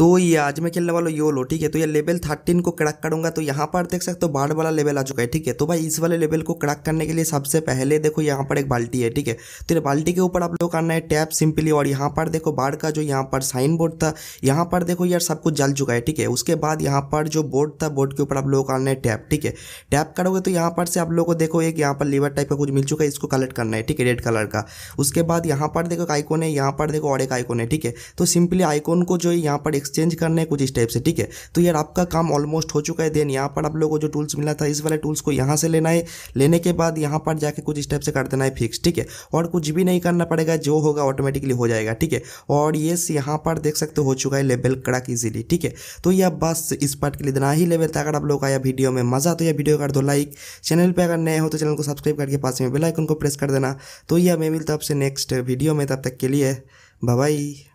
तो ये आज मैं खेलने वाला योलो ठीक है तो ये लेवल थर्टीन को क्रैक करूंगा तो यहाँ पर देख सकते हो बाढ़ वाला लेवल आ चुका है ठीक है तो भाई इस वाले लेवल को क्रैक करने के लिए सबसे पहले देखो यहाँ पर एक बाल्टी है ठीक है तो ये बाल्टी के ऊपर आप लोग करना है टैप सिंपली और यहाँ पर देखो बाढ़ का जो यहाँ पर साइन बोर्ड था यहाँ पर देखो यार सब कुछ जल चुका है ठीक है उसके बाद यहाँ पर जो बोर्ड था बोर्ड के ऊपर आप लोग करना है टैप ठीक है टैप करोगे तो यहाँ पर से आप लोग को देखो एक यहाँ पर लीवर टाइप का कुछ मिल चुका है इसको कलेक्ट करना है ठीक है रेड कलर का उसके बाद यहाँ पर देखो एक आइकोन है यहाँ पर देखो और एक आइकोन है ठीक है तो सिंपली आइकोन को जो है यहाँ पर एक्सचेंज करने कुछ इस टाइप से ठीक है तो यार आपका काम ऑलमोस्ट हो चुका है देन यहाँ पर आप लोगों को जो टूल्स मिला था इस वाले टूल्स को यहाँ से लेना है लेने के बाद यहाँ पर जाके कुछ स्टेप से कर देना है फिक्स ठीक है और कुछ भी नहीं करना पड़ेगा जो होगा ऑटोमेटिकली हो जाएगा ठीक है और ये यहाँ पर देख सकते हो चुका है लेवल कड़क इजिली ठीक है तो यह बस इस पार्ट के लिए इतना ही लेवल था अगर आप लोग आया वीडियो में मजा तो यह वीडियो कर दो लाइक चैनल पर अगर नए हो तो चैनल को सब्सक्राइब करके पास में बेलाइकन को प्रेस कर देना तो यह मैं मिलता आपसे नेक्स्ट वीडियो में तब तक के लिए बाय